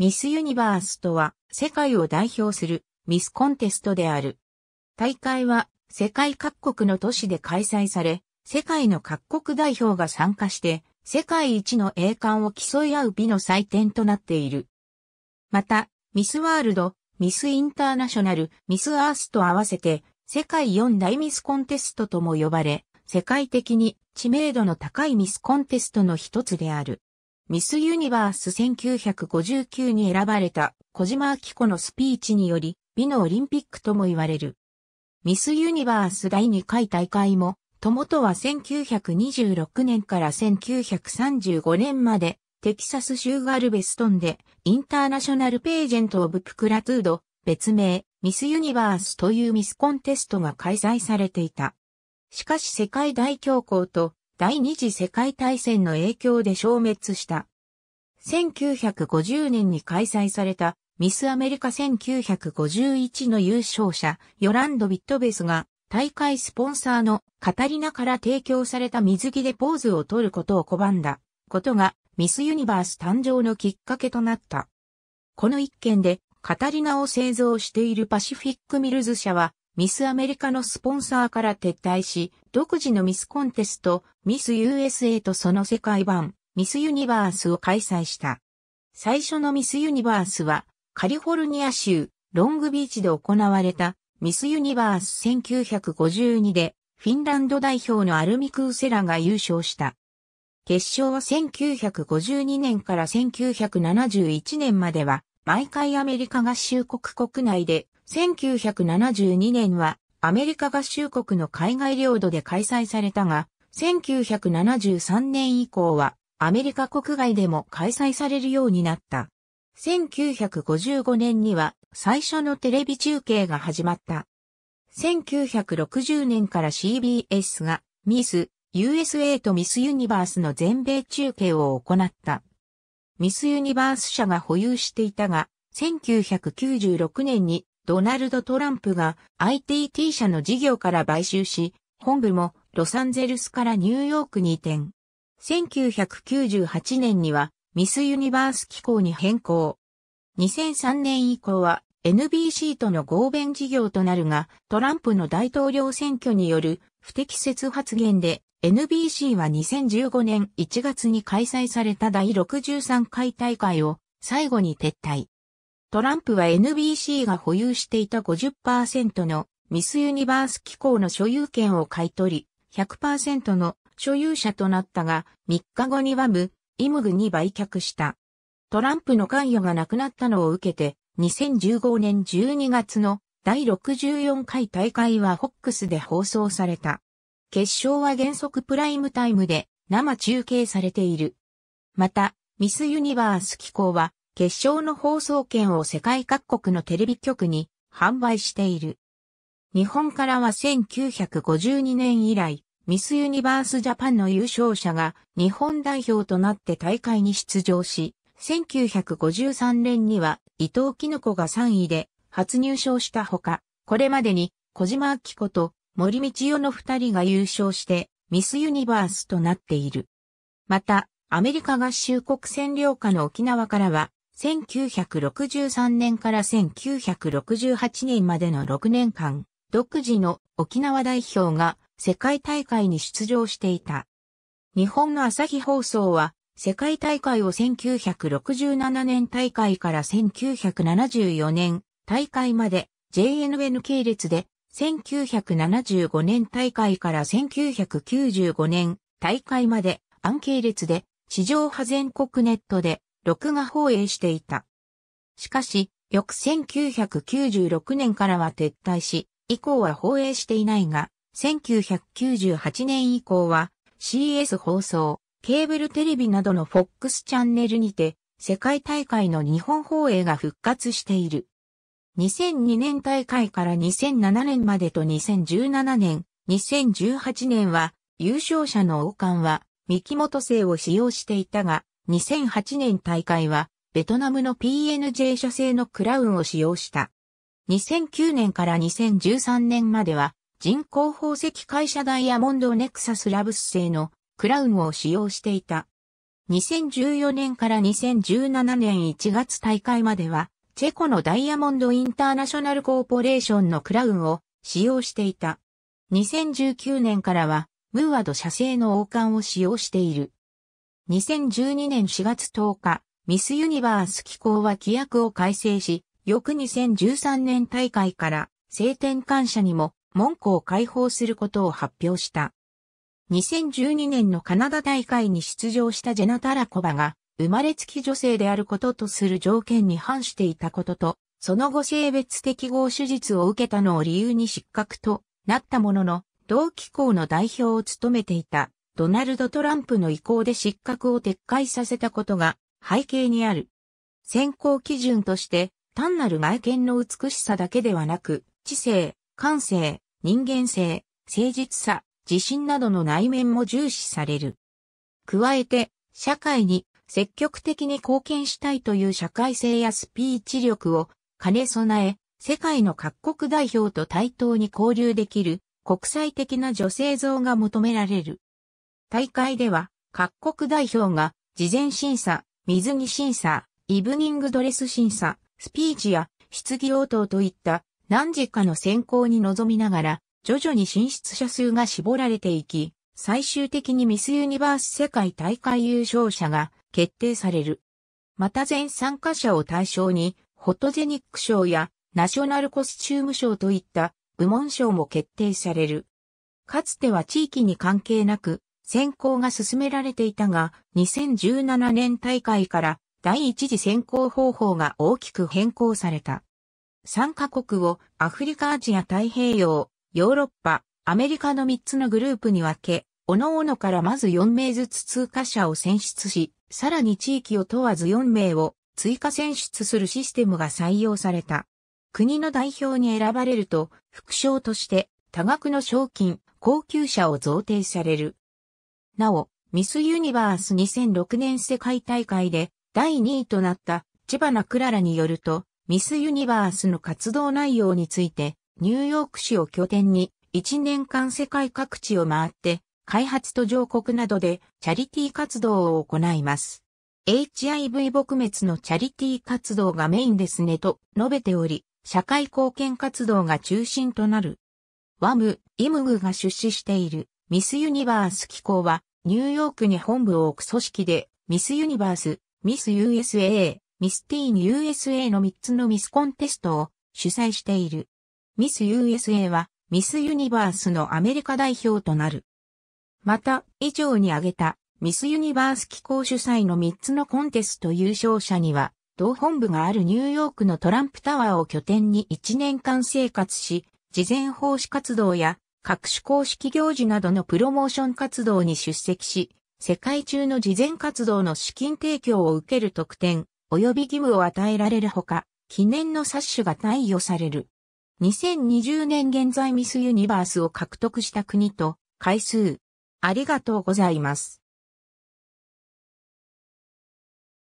ミスユニバースとは世界を代表するミスコンテストである。大会は世界各国の都市で開催され、世界の各国代表が参加して世界一の栄冠を競い合う美の祭典となっている。また、ミスワールド、ミスインターナショナル、ミスアースと合わせて世界4大ミスコンテストとも呼ばれ、世界的に知名度の高いミスコンテストの一つである。ミスユニバース1959に選ばれた小島明子のスピーチにより、美のオリンピックとも言われる。ミスユニバース第2回大会も、友とは1926年から1935年まで、テキサス州ガルベストンで、インターナショナルページェント・オブ・プクラトゥード、別名、ミスユニバースというミスコンテストが開催されていた。しかし世界大恐慌と第二次世界大戦の影響で消滅した。1950年に開催されたミスアメリカ1951の優勝者ヨランド・ビットベスが大会スポンサーのカタリナから提供された水着でポーズを取ることを拒んだことがミスユニバース誕生のきっかけとなった。この一件でカタリナを製造しているパシフィックミルズ社はミスアメリカのスポンサーから撤退し、独自のミスコンテスト、ミス USA とその世界版、ミスユニバースを開催した。最初のミスユニバースは、カリフォルニア州、ロングビーチで行われた、ミスユニバース1952で、フィンランド代表のアルミクーセラが優勝した。決勝は1952年から1971年までは、毎回アメリカ合衆国国内で、1972年はアメリカ合衆国の海外領土で開催されたが、1973年以降はアメリカ国外でも開催されるようになった。1955年には最初のテレビ中継が始まった。1960年から CBS がミス USA とミスユニバースの全米中継を行った。ミスユニバース社が保有していたが、1996年にドナルド・トランプが ITT 社の事業から買収し、本部もロサンゼルスからニューヨークに移転。1998年にはミスユニバース機構に変更。2003年以降は NBC との合弁事業となるが、トランプの大統領選挙による不適切発言で NBC は2015年1月に開催された第63回大会を最後に撤退。トランプは NBC が保有していた50%のミスユニバース機構の所有権を買い取り、100%の所有者となったが、3日後にワム、イムグに売却した。トランプの関与がなくなったのを受けて、2015年12月の第64回大会はフォックスで放送された。決勝は原則プライムタイムで生中継されている。また、ミスユニバース機構は決勝の放送権を世界各国のテレビ局に販売している。日本からは1952年以来、ミスユニバースジャパンの優勝者が日本代表となって大会に出場し、1953年には伊藤きぬコが3位で初入賞したほか、これまでに小島明子と森道代の二人が優勝してミスユニバースとなっている。また、アメリカ合衆国占領下の沖縄からは、1963年から1968年までの6年間、独自の沖縄代表が世界大会に出場していた。日本の朝日放送は、世界大会を1967年大会から1974年大会まで JNN 系列で1975年大会から1995年大会までアン系列で地上波全国ネットで録画放映していた。しかし、翌1996年からは撤退し、以降は放映していないが、1998年以降は CS 放送、ケーブルテレビなどの FOX チャンネルにて世界大会の日本放映が復活している。2002年大会から2007年までと2017年、2018年は優勝者の王冠は三木本製を使用していたが、2008年大会はベトナムの PNJ 社製のクラウンを使用した。2009年から2013年までは人工宝石会社ダイヤモンドネクサスラブス製のクラウンを使用していた。2014年から2017年1月大会まではチェコのダイヤモンドインターナショナルコーポレーションのクラウンを使用していた。2019年からは、ムーアド社製の王冠を使用している。2012年4月10日、ミスユニバース機構は規約を改正し、翌2013年大会から晴天感謝にも門戸を開放することを発表した。2012年のカナダ大会に出場したジェナ・タラコバが生まれつき女性であることとする条件に反していたことと、その後性別適合手術を受けたのを理由に失格となったものの、同機構の代表を務めていたドナルド・トランプの意向で失格を撤回させたことが背景にある。選考基準として単なる外見の美しさだけではなく、知性、感性、人間性、誠実さ、自信などの内面も重視される。加えて、社会に積極的に貢献したいという社会性やスピーチ力を兼ね備え、世界の各国代表と対等に交流できる国際的な女性像が求められる。大会では各国代表が事前審査、水着審査、イブニングドレス審査、スピーチや質疑応答といった何時かの選考に臨みながら徐々に進出者数が絞られていき、最終的にミスユニバース世界大会優勝者が決定される。また全参加者を対象に、フォトジェニック賞やナショナルコスチューム賞といった部門賞も決定される。かつては地域に関係なく選考が進められていたが、2017年大会から第一次選考方法が大きく変更された。参加国をアフリカアジア太平洋、ヨーロッパ、アメリカの3つのグループに分け、おのおのからまず4名ずつ通過者を選出し、さらに地域を問わず4名を追加選出するシステムが採用された。国の代表に選ばれると、副賞として多額の賞金、高級車を贈呈される。なお、ミスユニバース2006年世界大会で第2位となった千葉なクララによると、ミスユニバースの活動内容について、ニューヨーク市を拠点に1年間世界各地を回って開発途上国などでチャリティ活動を行います。HIV 撲滅のチャリティ活動がメインですねと述べており、社会貢献活動が中心となる。ワム、イムグが出資しているミスユニバース機構は、ニューヨークに本部を置く組織で、ミスユニバース、ミス USA、ミスティーン USA の3つのミスコンテストを主催している。ミス USA はミスユニバースのアメリカ代表となる。また、以上に挙げた、ミスユニバース機構主催の3つのコンテスト優勝者には、同本部があるニューヨークのトランプタワーを拠点に1年間生活し、事前奉仕活動や各種公式行事などのプロモーション活動に出席し、世界中の事前活動の資金提供を受ける特典、及び義務を与えられるほか、記念の冊子が貸与される。2020年現在ミスユニバースを獲得した国と回数、ありがとうございます。